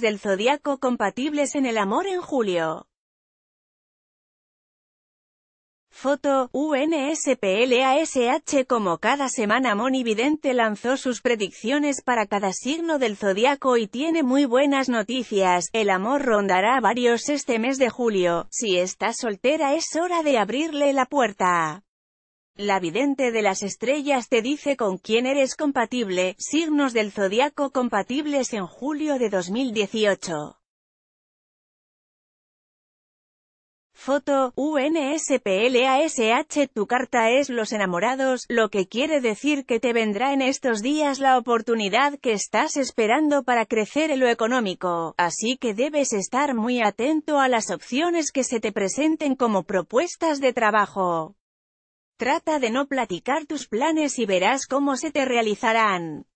del zodiaco compatibles en el amor en julio. Foto, UNSPLASH Como cada semana Moni Vidente lanzó sus predicciones para cada signo del zodiaco y tiene muy buenas noticias, el amor rondará varios este mes de julio, si está soltera es hora de abrirle la puerta. La vidente de las estrellas te dice con quién eres compatible, signos del zodiaco compatibles en julio de 2018. Foto, UNSPLASH Tu carta es los enamorados, lo que quiere decir que te vendrá en estos días la oportunidad que estás esperando para crecer en lo económico, así que debes estar muy atento a las opciones que se te presenten como propuestas de trabajo. Trata de no platicar tus planes y verás cómo se te realizarán.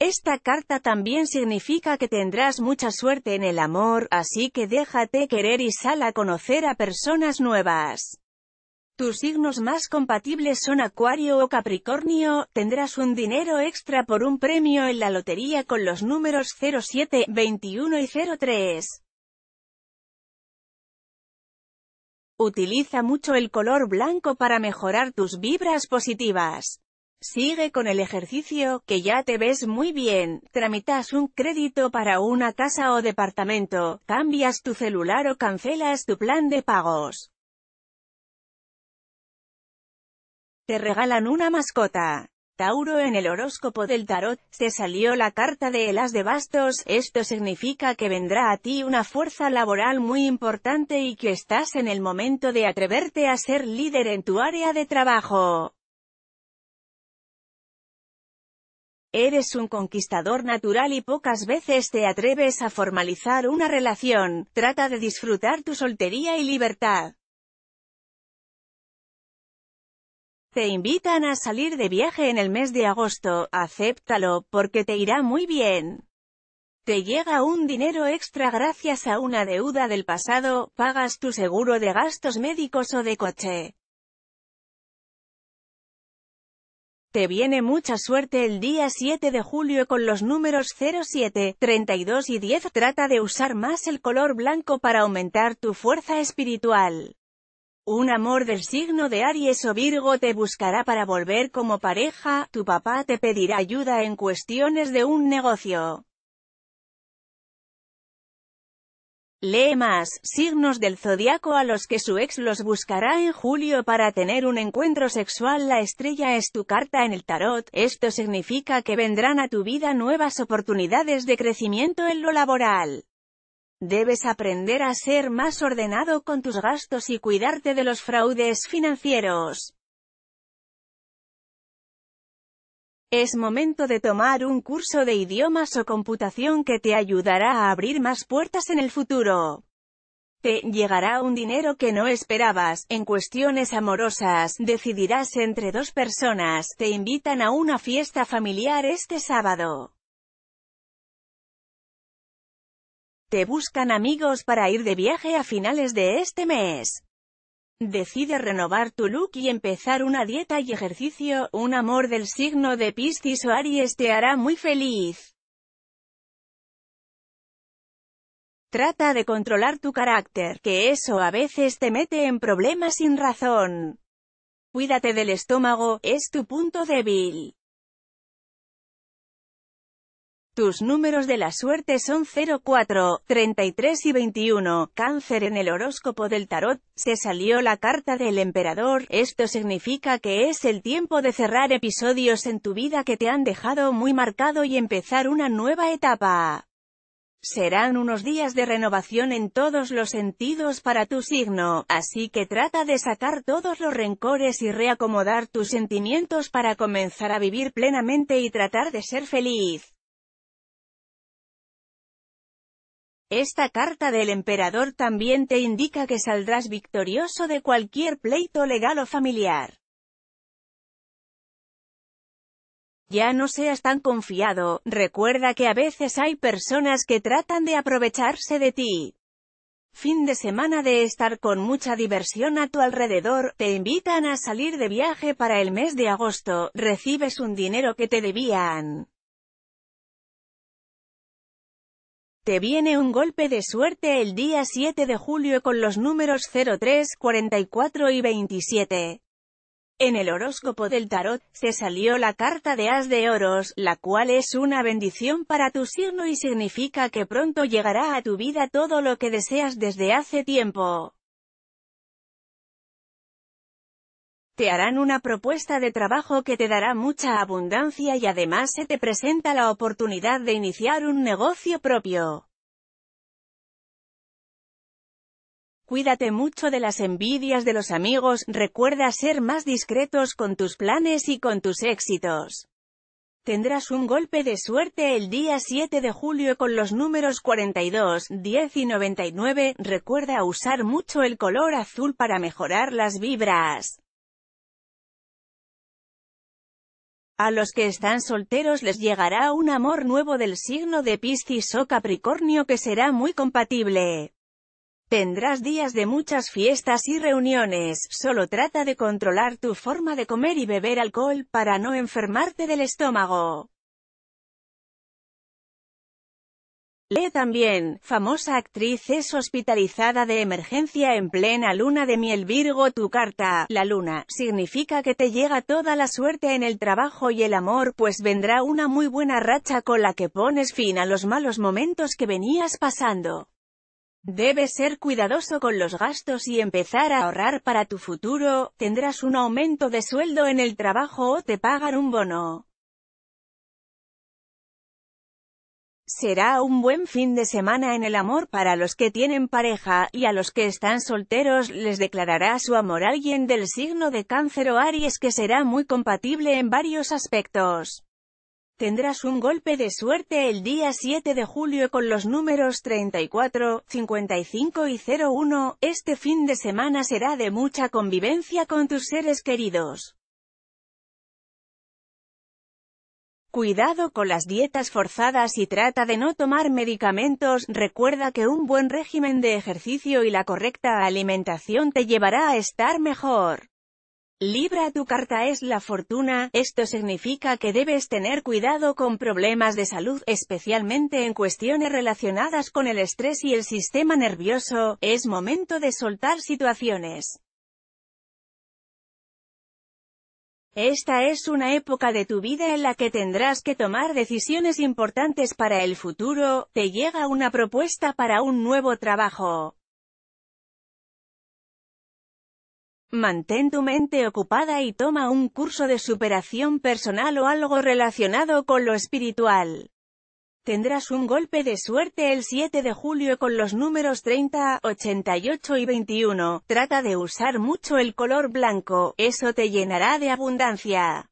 Esta carta también significa que tendrás mucha suerte en el amor, así que déjate querer y sal a conocer a personas nuevas. Tus signos más compatibles son Acuario o Capricornio, tendrás un dinero extra por un premio en la lotería con los números 07, 21 y 03. Utiliza mucho el color blanco para mejorar tus vibras positivas. Sigue con el ejercicio, que ya te ves muy bien, tramitas un crédito para una casa o departamento, cambias tu celular o cancelas tu plan de pagos. Te regalan una mascota. Tauro en el horóscopo del tarot, se salió la carta de el de bastos, esto significa que vendrá a ti una fuerza laboral muy importante y que estás en el momento de atreverte a ser líder en tu área de trabajo. Eres un conquistador natural y pocas veces te atreves a formalizar una relación, trata de disfrutar tu soltería y libertad. te invitan a salir de viaje en el mes de agosto, acéptalo, porque te irá muy bien. Te llega un dinero extra gracias a una deuda del pasado, pagas tu seguro de gastos médicos o de coche. Te viene mucha suerte el día 7 de julio con los números 07, 32 y 10. Trata de usar más el color blanco para aumentar tu fuerza espiritual. Un amor del signo de Aries o Virgo te buscará para volver como pareja, tu papá te pedirá ayuda en cuestiones de un negocio. Lee más, signos del zodiaco a los que su ex los buscará en julio para tener un encuentro sexual La estrella es tu carta en el tarot, esto significa que vendrán a tu vida nuevas oportunidades de crecimiento en lo laboral. Debes aprender a ser más ordenado con tus gastos y cuidarte de los fraudes financieros. Es momento de tomar un curso de idiomas o computación que te ayudará a abrir más puertas en el futuro. Te llegará un dinero que no esperabas. En cuestiones amorosas, decidirás entre dos personas. Te invitan a una fiesta familiar este sábado. Te buscan amigos para ir de viaje a finales de este mes. Decide renovar tu look y empezar una dieta y ejercicio, un amor del signo de Piscis o Aries te hará muy feliz. Trata de controlar tu carácter, que eso a veces te mete en problemas sin razón. Cuídate del estómago, es tu punto débil. Tus números de la suerte son 04, 33 y 21. Cáncer en el horóscopo del tarot, se salió la carta del emperador. Esto significa que es el tiempo de cerrar episodios en tu vida que te han dejado muy marcado y empezar una nueva etapa. Serán unos días de renovación en todos los sentidos para tu signo, así que trata de sacar todos los rencores y reacomodar tus sentimientos para comenzar a vivir plenamente y tratar de ser feliz. Esta carta del emperador también te indica que saldrás victorioso de cualquier pleito legal o familiar. Ya no seas tan confiado, recuerda que a veces hay personas que tratan de aprovecharse de ti. Fin de semana de estar con mucha diversión a tu alrededor, te invitan a salir de viaje para el mes de agosto, recibes un dinero que te debían. Te viene un golpe de suerte el día 7 de julio con los números 03, 44 y 27. En el horóscopo del tarot, se salió la carta de As de Oros, la cual es una bendición para tu signo y significa que pronto llegará a tu vida todo lo que deseas desde hace tiempo. Te harán una propuesta de trabajo que te dará mucha abundancia y además se te presenta la oportunidad de iniciar un negocio propio. Cuídate mucho de las envidias de los amigos, recuerda ser más discretos con tus planes y con tus éxitos. Tendrás un golpe de suerte el día 7 de julio con los números 42, 10 y 99, recuerda usar mucho el color azul para mejorar las vibras. A los que están solteros les llegará un amor nuevo del signo de Piscis o Capricornio que será muy compatible. Tendrás días de muchas fiestas y reuniones, solo trata de controlar tu forma de comer y beber alcohol para no enfermarte del estómago. Lee también, famosa actriz es hospitalizada de emergencia en plena luna de miel Virgo tu carta, la luna, significa que te llega toda la suerte en el trabajo y el amor pues vendrá una muy buena racha con la que pones fin a los malos momentos que venías pasando. Debes ser cuidadoso con los gastos y empezar a ahorrar para tu futuro, tendrás un aumento de sueldo en el trabajo o te pagan un bono. Será un buen fin de semana en el amor para los que tienen pareja, y a los que están solteros les declarará su amor alguien del signo de cáncer o Aries que será muy compatible en varios aspectos. Tendrás un golpe de suerte el día 7 de julio con los números 34, 55 y 01. Este fin de semana será de mucha convivencia con tus seres queridos. Cuidado con las dietas forzadas y trata de no tomar medicamentos, recuerda que un buen régimen de ejercicio y la correcta alimentación te llevará a estar mejor. Libra tu carta es la fortuna, esto significa que debes tener cuidado con problemas de salud, especialmente en cuestiones relacionadas con el estrés y el sistema nervioso, es momento de soltar situaciones Esta es una época de tu vida en la que tendrás que tomar decisiones importantes para el futuro, te llega una propuesta para un nuevo trabajo. Mantén tu mente ocupada y toma un curso de superación personal o algo relacionado con lo espiritual. Tendrás un golpe de suerte el 7 de julio con los números 30, 88 y 21. Trata de usar mucho el color blanco, eso te llenará de abundancia.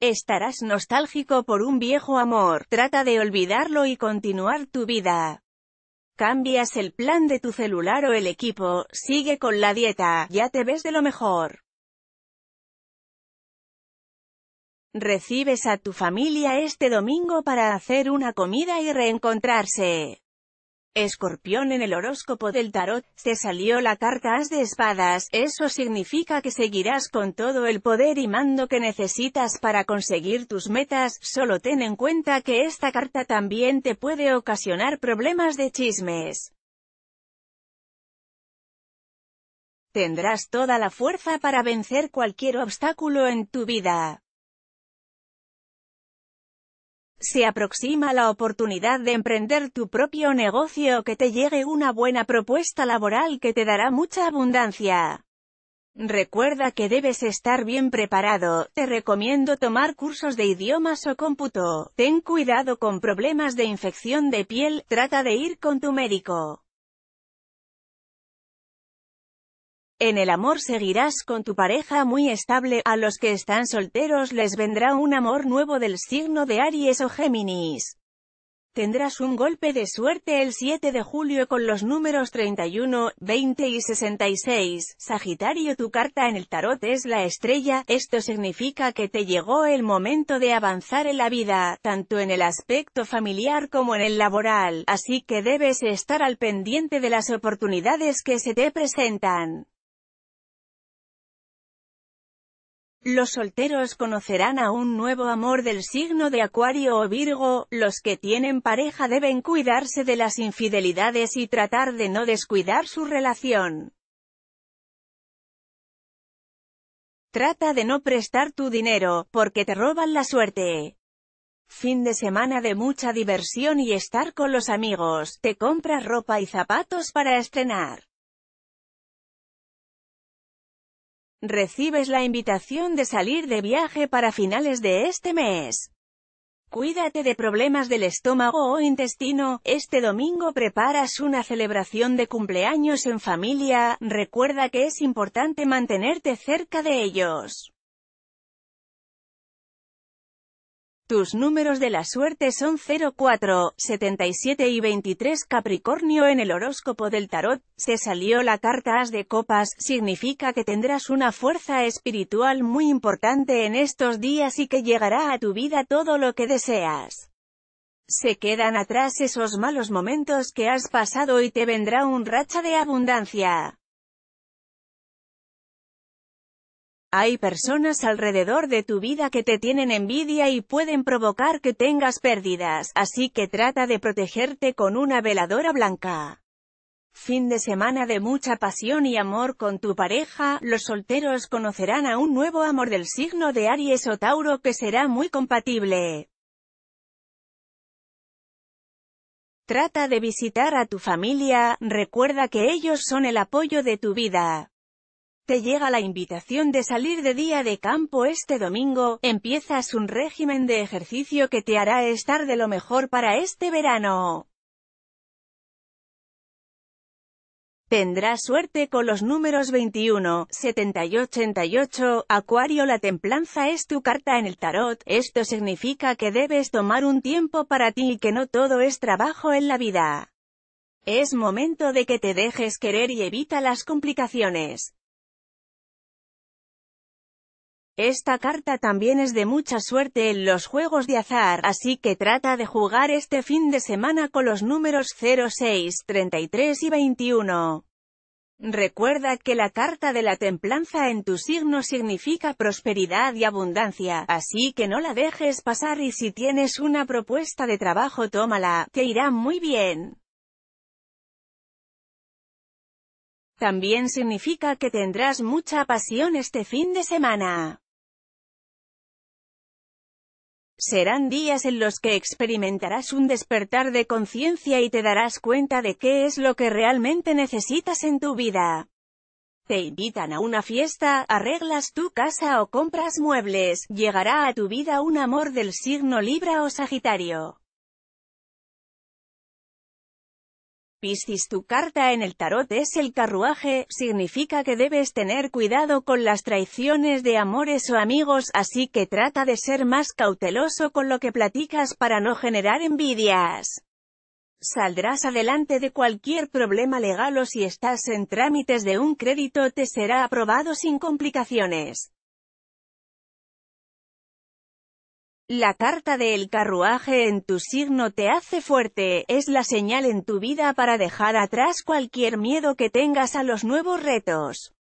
Estarás nostálgico por un viejo amor, trata de olvidarlo y continuar tu vida. Cambias el plan de tu celular o el equipo, sigue con la dieta, ya te ves de lo mejor. Recibes a tu familia este domingo para hacer una comida y reencontrarse. Escorpión en el horóscopo del tarot, te salió la carta As de espadas, eso significa que seguirás con todo el poder y mando que necesitas para conseguir tus metas, solo ten en cuenta que esta carta también te puede ocasionar problemas de chismes. Tendrás toda la fuerza para vencer cualquier obstáculo en tu vida. Se aproxima la oportunidad de emprender tu propio negocio que te llegue una buena propuesta laboral que te dará mucha abundancia. Recuerda que debes estar bien preparado, te recomiendo tomar cursos de idiomas o cómputo, ten cuidado con problemas de infección de piel, trata de ir con tu médico. En el amor seguirás con tu pareja muy estable, a los que están solteros les vendrá un amor nuevo del signo de Aries o Géminis. Tendrás un golpe de suerte el 7 de julio con los números 31, 20 y 66. Sagitario tu carta en el tarot es la estrella, esto significa que te llegó el momento de avanzar en la vida, tanto en el aspecto familiar como en el laboral, así que debes estar al pendiente de las oportunidades que se te presentan. Los solteros conocerán a un nuevo amor del signo de Acuario o Virgo, los que tienen pareja deben cuidarse de las infidelidades y tratar de no descuidar su relación. Trata de no prestar tu dinero, porque te roban la suerte. Fin de semana de mucha diversión y estar con los amigos, te compras ropa y zapatos para estrenar. Recibes la invitación de salir de viaje para finales de este mes. Cuídate de problemas del estómago o intestino, este domingo preparas una celebración de cumpleaños en familia, recuerda que es importante mantenerte cerca de ellos. Tus números de la suerte son 04, 77 y 23 Capricornio en el horóscopo del tarot, se salió la carta As de copas, significa que tendrás una fuerza espiritual muy importante en estos días y que llegará a tu vida todo lo que deseas. Se quedan atrás esos malos momentos que has pasado y te vendrá un racha de abundancia. Hay personas alrededor de tu vida que te tienen envidia y pueden provocar que tengas pérdidas, así que trata de protegerte con una veladora blanca. Fin de semana de mucha pasión y amor con tu pareja, los solteros conocerán a un nuevo amor del signo de Aries o Tauro que será muy compatible. Trata de visitar a tu familia, recuerda que ellos son el apoyo de tu vida. Te llega la invitación de salir de día de campo este domingo, empiezas un régimen de ejercicio que te hará estar de lo mejor para este verano. Tendrás suerte con los números 21, 70 y 88, Acuario la templanza es tu carta en el tarot, esto significa que debes tomar un tiempo para ti y que no todo es trabajo en la vida. Es momento de que te dejes querer y evita las complicaciones. Esta carta también es de mucha suerte en los juegos de azar, así que trata de jugar este fin de semana con los números 06, 33 y 21. Recuerda que la carta de la templanza en tu signo significa prosperidad y abundancia, así que no la dejes pasar y si tienes una propuesta de trabajo tómala, te irá muy bien. También significa que tendrás mucha pasión este fin de semana. Serán días en los que experimentarás un despertar de conciencia y te darás cuenta de qué es lo que realmente necesitas en tu vida. Te invitan a una fiesta, arreglas tu casa o compras muebles, llegará a tu vida un amor del signo Libra o Sagitario. Piscis tu carta en el tarot es el carruaje, significa que debes tener cuidado con las traiciones de amores o amigos, así que trata de ser más cauteloso con lo que platicas para no generar envidias. Saldrás adelante de cualquier problema legal o si estás en trámites de un crédito te será aprobado sin complicaciones. La carta del carruaje en tu signo te hace fuerte, es la señal en tu vida para dejar atrás cualquier miedo que tengas a los nuevos retos.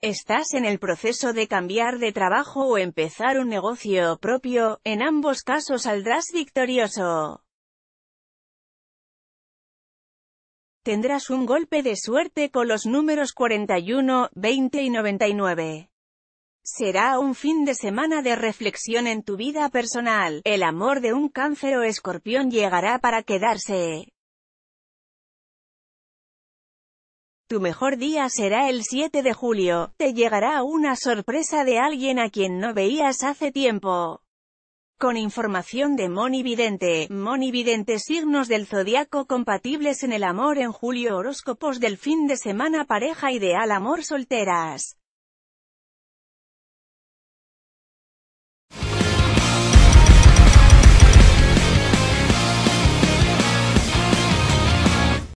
Estás en el proceso de cambiar de trabajo o empezar un negocio propio, en ambos casos saldrás victorioso. Tendrás un golpe de suerte con los números 41, 20 y 99. Será un fin de semana de reflexión en tu vida personal. El amor de un cáncer o escorpión llegará para quedarse. Tu mejor día será el 7 de julio. Te llegará una sorpresa de alguien a quien no veías hace tiempo. Con información de Moni Vidente, Moni Vidente signos del zodiaco compatibles en el amor en julio horóscopos del fin de semana pareja ideal amor solteras.